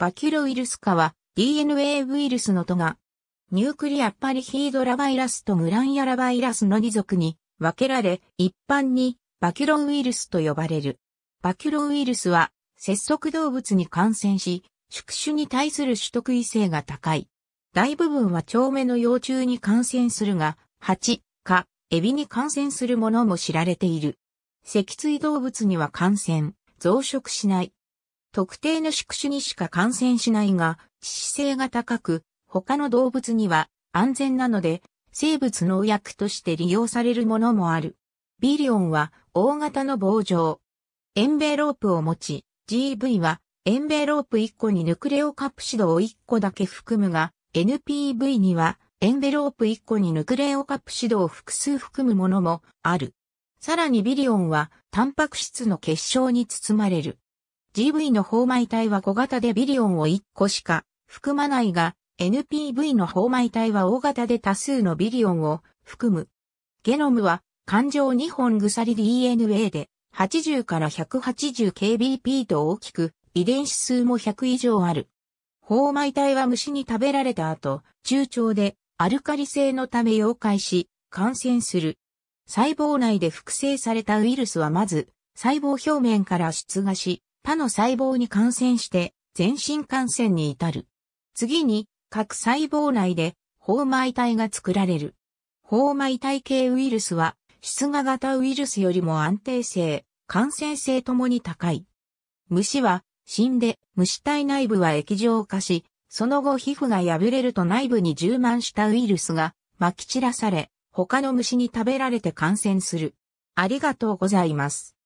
バキュロウイルス化は DNA ウイルスの都が、ニュークリアパリヒードラバイラスとグランヤラバイラスの2族に分けられ、一般にバキュロウイルスと呼ばれる。バキュロウイルスは、節足動物に感染し、宿主に対する取得異性が高い。大部分は長目の幼虫に感染するが、蜂、蚊、エビに感染するものも知られている。脊椎動物には感染、増殖しない。特定の宿主にしか感染しないが、致死性が高く、他の動物には安全なので、生物農薬として利用されるものもある。ビリオンは大型の棒状。エンベロープを持ち、GV はエンベロープ1個にヌクレオカプシドを1個だけ含むが、NPV にはエンベロープ1個にヌクレオカプシドを複数含むものもある。さらにビリオンはタンパク質の結晶に包まれる。GV の包埋体は小型でビリオンを1個しか含まないが、NPV の包埋体は大型で多数のビリオンを含む。ゲノムは環状2本鎖 DNA で80から 180kbp と大きく遺伝子数も100以上ある。包埋体は虫に食べられた後、中腸でアルカリ性のため溶解し、感染する。細胞内で複製されたウイルスはまず、細胞表面から出芽し、他の細胞に感染して全身感染に至る。次に、各細胞内で、包埋体が作られる。包埋体系ウイルスは、出芽型ウイルスよりも安定性、感染性ともに高い。虫は、死んで、虫体内部は液状化し、その後皮膚が破れると内部に充満したウイルスが、撒き散らされ、他の虫に食べられて感染する。ありがとうございます。